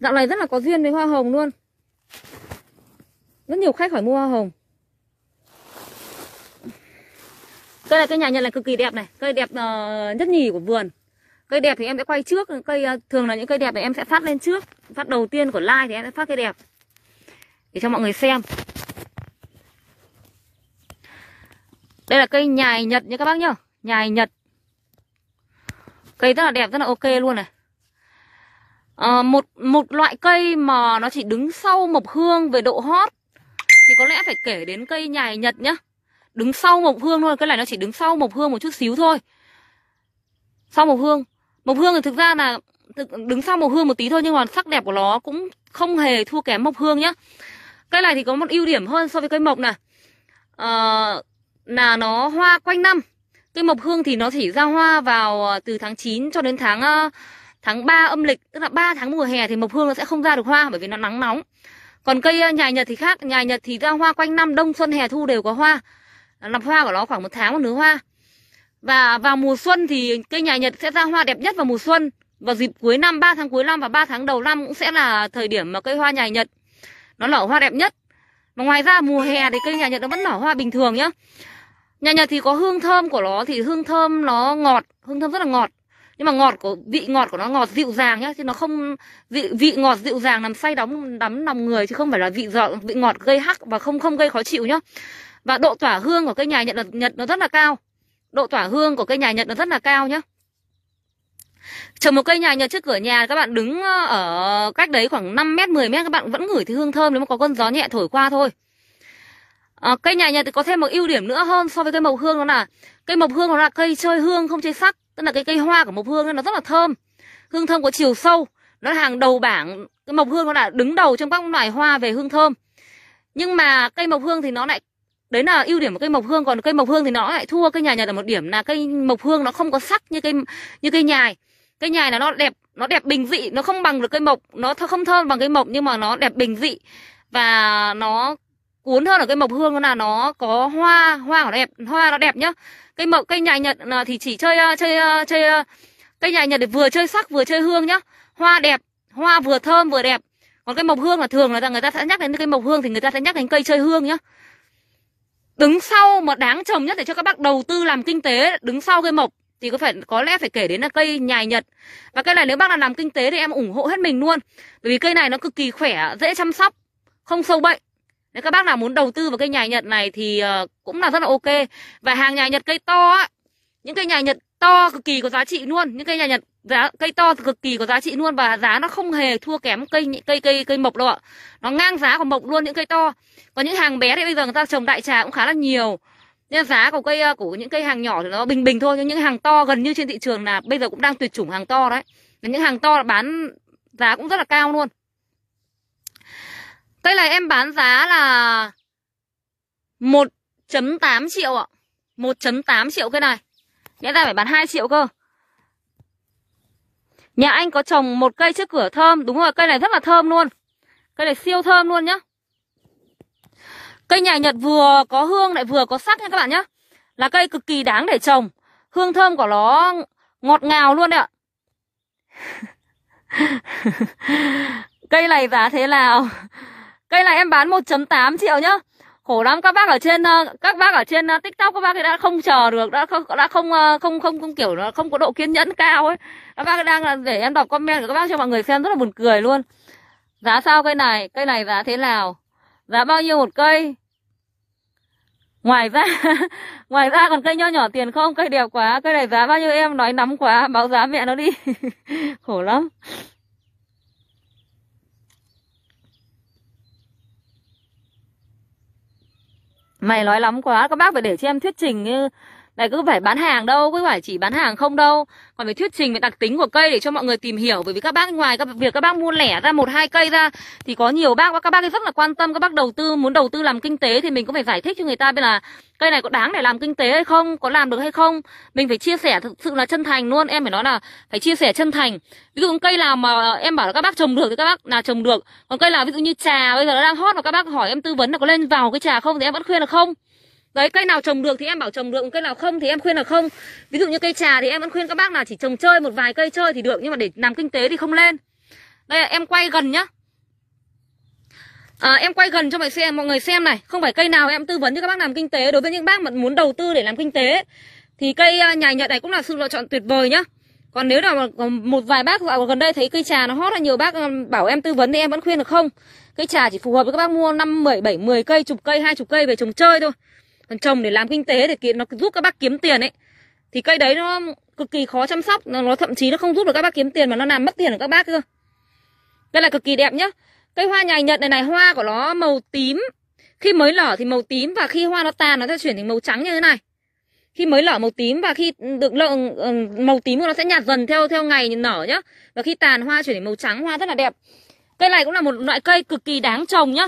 Dạo này rất là có duyên với hoa hồng luôn Rất nhiều khách hỏi mua hoa hồng Cây này cây nhà Nhật là cực kỳ đẹp này Cây đẹp uh, nhất nhì của vườn Cây đẹp thì em sẽ quay trước cây uh, Thường là những cây đẹp này em sẽ phát lên trước Phát đầu tiên của like thì em sẽ phát cây đẹp Để cho mọi người xem Đây là cây nhài Nhật nha các bác nhá Nhài Nhật Cây rất là đẹp, rất là ok luôn này Ờ, một một loại cây mà nó chỉ đứng sau mộc hương về độ hot thì có lẽ phải kể đến cây nhài nhật nhá đứng sau mộc hương thôi cái này nó chỉ đứng sau mộc hương một chút xíu thôi sau mộc hương mộc hương thì thực ra là đứng sau mộc hương một tí thôi nhưng mà sắc đẹp của nó cũng không hề thua kém mộc hương nhá cây này thì có một ưu điểm hơn so với cây mộc này à, ờ, là nó hoa quanh năm cây mộc hương thì nó chỉ ra hoa vào ờ, từ tháng 9 cho đến tháng uh, tháng 3 âm lịch tức là 3 tháng mùa hè thì mộc hương nó sẽ không ra được hoa bởi vì nó nắng nóng còn cây ờ, nhài nhật thì khác nhài nhật thì ra hoa quanh năm đông xuân hè thu đều có hoa lọc hoa của nó khoảng một tháng một nứa hoa và vào mùa xuân thì cây nhài nhật sẽ ra hoa đẹp nhất vào mùa xuân vào dịp cuối năm 3 tháng cuối năm và 3 tháng đầu năm cũng sẽ là thời điểm mà cây hoa nhài nhật nó nở hoa đẹp nhất và ngoài ra mùa hè thì cây nhài nhật nó vẫn nở hoa bình thường nhá nhài nhật thì có hương thơm của nó thì hương thơm nó ngọt hương thơm rất là ngọt nhưng mà ngọt của vị ngọt của nó ngọt dịu dàng nhá chứ nó không vị vị ngọt dịu dàng làm say đắm đắm lòng người chứ không phải là vị giọt vị ngọt gây hắc và không không gây khó chịu nhá và độ tỏa hương của cây nhài nhật là nhật nó rất là cao độ tỏa hương của cây nhài nhật nó rất là cao nhá trồng một cây nhài nhật trước cửa nhà các bạn đứng ở cách đấy khoảng 5 mét 10 mét các bạn vẫn ngửi thấy hương thơm nếu mà có cơn gió nhẹ thổi qua thôi à, cây nhài nhật thì có thêm một ưu điểm nữa hơn so với cây mộc hương đó là cây mộc hương nó là cây chơi hương không chơi sắc tức là cái cây hoa của mộc hương ấy, nó rất là thơm hương thơm có chiều sâu nó là hàng đầu bảng cái mộc hương nó là đứng đầu trong các loài hoa về hương thơm nhưng mà cây mộc hương thì nó lại đấy là ưu điểm của cây mộc hương còn cây mộc hương thì nó lại thua cây nhà nhật ở một điểm là cây mộc hương nó không có sắc như cây như cây nhài cây nhài là nó đẹp nó đẹp bình dị nó không bằng được cây mộc nó không thơm bằng cây mộc nhưng mà nó đẹp bình dị và nó cuốn hơn ở cây mộc hương là nó có hoa hoa nó đẹp hoa nó đẹp nhá cây mộc cây nhài nhật ờ, thì chỉ chơi ờ, chơi ờ, chơi cây nhài nhật để vừa chơi sắc vừa chơi hương nhá hoa đẹp hoa vừa thơm vừa đẹp còn cây mộc hương là thường là người ta sẽ nhắc đến cây mộc hương thì người ta sẽ nhắc đến cây chơi hương nhá đứng sau mà đáng trồng nhất để cho các bác đầu tư làm kinh tế đứng sau cây mộc thì có phải có lẽ phải kể đến là cây nhài nhật và cây này nếu bác là làm kinh tế thì em ủng hộ hết mình luôn bởi vì cây này nó cực kỳ khỏe dễ chăm sóc không sâu bệnh nếu các bác nào muốn đầu tư vào cây nhài Nhật này thì ờ, cũng là rất là ok. Và hàng nhài Nhật cây to á, những cây nhài Nhật to cực kỳ có giá trị luôn, những cây nhài Nhật giá cây to cực kỳ có giá trị luôn và giá nó không hề thua kém cây cây cây cây mộc đâu ạ. Nó ngang giá của mộc luôn những cây to. Còn những hàng bé thì bây giờ người ta trồng đại trà cũng khá là nhiều. Nên giá của cây ờ, của những cây hàng nhỏ thì nó bình bình thôi nhưng những hàng to gần như trên thị trường là bây giờ cũng đang tuyệt chủng hàng to đấy. Những hàng to là bán giá cũng rất là cao luôn. Cây này em bán giá là 1.8 triệu ạ. 1.8 triệu cây này. nghĩa ra phải bán 2 triệu cơ. Nhà anh có trồng một cây trước cửa thơm, đúng rồi, cây này rất là thơm luôn. Cây này siêu thơm luôn nhá. Cây nhà Nhật vừa có hương lại vừa có sắc nha các bạn nhá. Là cây cực kỳ đáng để trồng. Hương thơm của nó ngọt ngào luôn đấy ạ. cây này giá thế nào Cây này em bán 1.8 triệu nhá. Khổ lắm các bác ở trên ờ, các bác ở trên ờ, TikTok các bác đã không chờ được, đã không đã không ờ, không không, không kiểu nó không có độ kiên nhẫn cao ấy. Các bác đang để em đọc comment của các bác cho mọi người xem rất là buồn cười luôn. Giá sao cây này? Cây này giá thế nào? Giá bao nhiêu một cây? Ngoài ra ngoài ra còn cây nho nhỏ tiền không? Cây đẹp quá, cây này giá bao nhiêu em nói nắm quá, báo giá mẹ nó đi. Khổ lắm. Mày nói lắm quá, các bác phải để cho em thuyết trình này cứ phải bán hàng đâu, cứ phải chỉ bán hàng không đâu. Còn phải thuyết trình về đặc tính của cây để cho mọi người tìm hiểu bởi vì các bác ngoài các việc các bác mua lẻ ra một hai cây ra thì có nhiều bác các bác rất là quan tâm các bác đầu tư muốn đầu tư làm kinh tế thì mình cũng phải giải thích cho người ta biết là cây này có đáng để làm kinh tế hay không, có làm được hay không. Mình phải chia sẻ thực sự là chân thành luôn, em phải nói là phải chia sẻ chân thành. Ví dụ cây nào mà em bảo là các bác trồng được thì các bác là trồng được. Còn cây nào ví dụ như trà bây giờ nó đang hot mà các bác hỏi em tư vấn là có lên vào cái trà không thì em vẫn khuyên là không Đấy cây nào trồng được thì em bảo trồng được Cây nào không thì em khuyên là không Ví dụ như cây trà thì em vẫn khuyên các bác là chỉ trồng chơi Một vài cây chơi thì được nhưng mà để làm kinh tế thì không lên Đây là em quay gần nhá à, Em quay gần cho mọi, xem, mọi người xem này Không phải cây nào em tư vấn cho các bác làm kinh tế Đối với những bác mà muốn đầu tư để làm kinh tế Thì cây à, nhà nhật này cũng là sự lựa chọn tuyệt vời nhá còn nếu nào mà một vài bác dạo gần đây thấy cây trà nó hot là nhiều bác à, bảo em tư vấn thì em vẫn khuyên là không? Cây trà chỉ phù hợp với các bác mua 5, 10, 7, 10 cây, chục cây, hai chục cây về trồng chơi thôi còn trồng để làm kinh tế để kiếm nó giúp các bác kiếm tiền ấy thì cây đấy nó cực kỳ khó chăm sóc nó, nó thậm chí nó không giúp được các bác kiếm tiền mà nó làm mất tiền của các bác cơ đây là cực kỳ đẹp nhá cây hoa nhài nhật này này hoa của nó màu tím khi mới nở thì màu tím và khi hoa nó tàn nó sẽ chuyển thành màu trắng như thế này khi mới nở màu tím và khi được lượng ừ, màu tím của nó sẽ nhạt dần theo theo ngày nở nhá và khi tàn hoa chuyển thành màu trắng hoa rất là đẹp cây này cũng là một loại cây cực kỳ đáng trồng nhá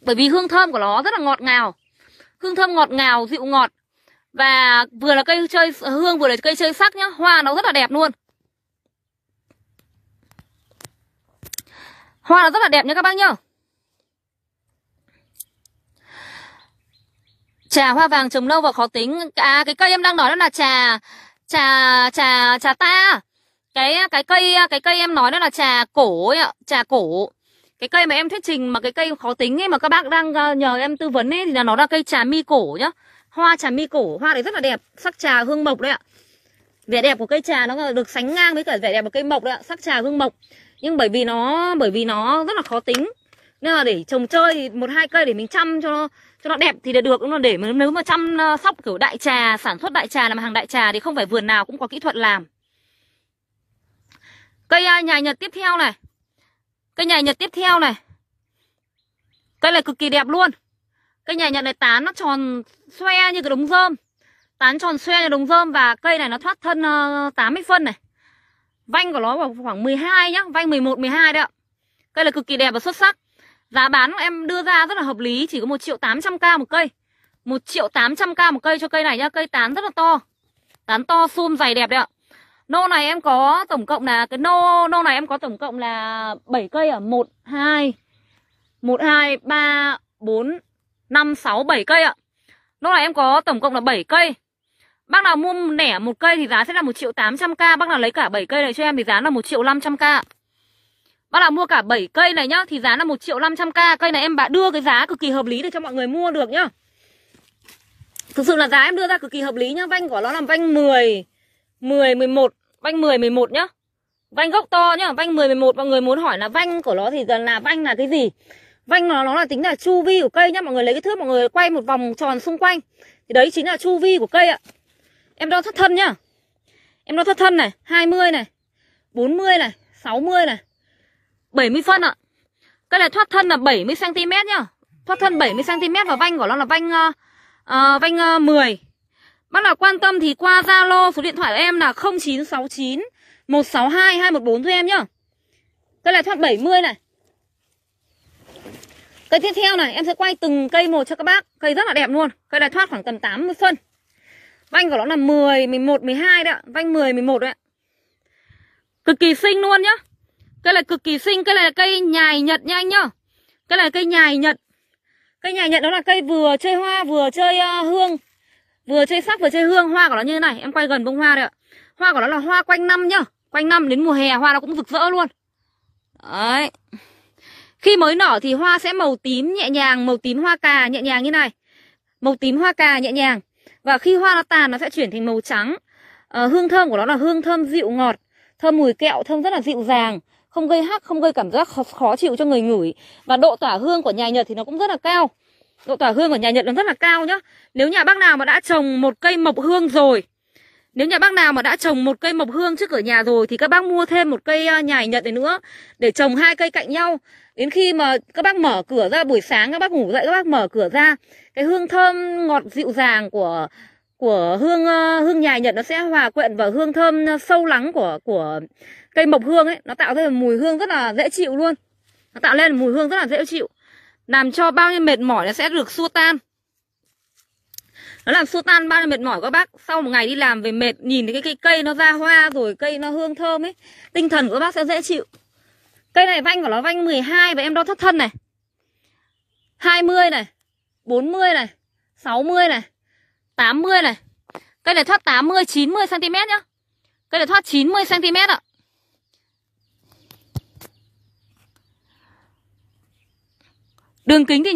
bởi vì hương thơm của nó rất là ngọt ngào hương thơm ngọt ngào dịu ngọt và vừa là cây chơi hương vừa là cây chơi sắc nhá hoa nó rất là đẹp luôn hoa nó rất là đẹp nhá các bác nhá trà hoa vàng trồng lâu và khó tính à cái cây em đang nói đó là trà trà trà trà ta cái cái cây cái cây em nói đó là trà cổ ấy ạ trà cổ cái cây mà em thuyết trình mà cái cây khó tính ấy mà các bác đang ờ, nhờ em tư vấn ấy thì là nó là cây trà mi cổ nhá hoa trà mi cổ hoa đấy rất là đẹp sắc trà hương mộc đấy ạ vẻ đẹp của cây trà nó được sánh ngang với cả vẻ đẹp của cây mộc đấy ạ sắc trà hương mộc nhưng bởi vì nó bởi vì nó rất là khó tính nên là để trồng chơi thì một hai cây để mình chăm cho nó cho nó đẹp thì là được mà để mà nếu mà chăm ờ, sóc kiểu đại trà sản xuất đại trà làm hàng đại trà thì không phải vườn nào cũng có kỹ thuật làm cây ờ, nhà nhật tiếp theo này Cây nhảy nhật tiếp theo này Cây này cực kỳ đẹp luôn Cây nhảy nhật này tán nó tròn xoe như cái đống rơm Tán tròn xoe như đống rơm Và cây này nó thoát thân 80 ờ, phân này Vanh của nó vào khoảng 12 nhá Vanh 11, 12 đấy ạ Cây này cực kỳ đẹp và xuất sắc Giá bán em đưa ra rất là hợp lý Chỉ có 1 triệu 800k một cây 1 triệu 800k một cây cho cây này nhá Cây tán rất là to Tán to, sum dày đẹp đấy ạ Nô này em có tổng cộng là cái nô nô này em có tổng cộng là 7 cây ở 1 2 1 2 3 4 5 6 7 cây ạ. Nô này em có tổng cộng là 7 cây. Bác nào mua nẻ một cây thì giá sẽ là 1 triệu 800k Bác nào lấy cả 7 cây này cho em thì giá là 1 triệu 500k Bác nào mua cả 7 cây này nhá Thì giá là 1 triệu 500k Cây này em bà đưa cái giá cực kỳ hợp lý để cho mọi người mua được nhá Thực sự là giá em đưa ra cực kỳ hợp lý nhá Vanh của nó là vanh 10 10 11, vanh 10 11 nhá. Vanh gốc to nhá, vanh 10 11 mọi người muốn hỏi là vanh của nó thì gần là vanh là cái gì? Vanh nó nó là tính là chu vi của cây nhá, mọi người lấy cái thước mọi người quay một vòng tròn xung quanh. Thì đấy chính là chu vi của cây ạ. Em đo thất thân nhá. Em đo thất thân này, 20 này, 40 này, 60 này. 70 phân ạ. Cái này thoát thân là 70 cm nhá. Thoát thân 70 cm và vanh của nó là vanh uh, uh, vanh uh, ờ, 10 Bác nào quan tâm thì qua Zalo số điện thoại của em là 0969 162 214 thôi em nhá. Cây này thoát 70 này. Cây tiếp theo này em sẽ quay từng cây một cho các bác. Cây rất là đẹp luôn. Cây này thoát khoảng tầm 80 phân. Vanh của nó là 10, 11, 12 đấy ạ. Vanh 10, 11 đấy ạ. Cực kỳ xinh luôn nhá. Cây này cực kỳ xinh. Cây này là cây nhài nhật nha anh nhá. Cây này là cây nhài nhật. Cây nhài nhật đó là cây vừa chơi hoa vừa chơi uh, hương Vừa chơi sắc vừa chơi hương, hoa của nó như thế này, em quay gần bông hoa đây ạ. Hoa của nó là hoa quanh năm nhá. Quanh năm đến mùa hè hoa nó cũng rực rỡ luôn. Đấy. Khi mới nở thì hoa sẽ màu tím nhẹ nhàng, màu tím hoa cà nhẹ nhàng như này. Màu tím hoa cà nhẹ nhàng. Và khi hoa nó tàn nó sẽ chuyển thành màu trắng. À, hương thơm của nó là hương thơm dịu ngọt, thơm mùi kẹo, thơm rất là dịu dàng, không gây hắc, không gây cảm giác khó, khó chịu cho người ngửi. Và độ tỏa hương của nhà Nhật thì nó cũng rất là cao. Độ tỏa hương ở nhà Nhật nó rất là cao nhá. Nếu nhà bác nào mà đã trồng một cây mộc hương rồi, nếu nhà bác nào mà đã trồng một cây mộc hương trước cửa nhà rồi thì các bác mua thêm một cây nhài Nhật này nữa để trồng hai cây cạnh nhau. Đến khi mà các bác mở cửa ra buổi sáng các bác ngủ dậy các bác mở cửa ra, cái hương thơm ngọt dịu dàng của của hương hương nhài Nhật nó sẽ hòa quyện vào hương thơm sâu lắng của của cây mộc hương ấy, nó tạo ra mùi hương rất là dễ chịu luôn. Nó tạo lên mùi hương rất là dễ chịu làm cho bao nhiêu mệt mỏi nó sẽ được xua tan nó làm xua tan bao nhiêu mệt mỏi các bác sau một ngày đi làm về mệt nhìn thấy cái, cái cây nó ra hoa rồi cây nó hương thơm ấy tinh thần của các bác sẽ dễ chịu cây này vanh của nó vanh 12 và em đo thất thân này 20 này 40 này 60 này 80 này cây này thoát 80 90 cm nhá cây này thoát 90 cm ạ đường kính thì nhiều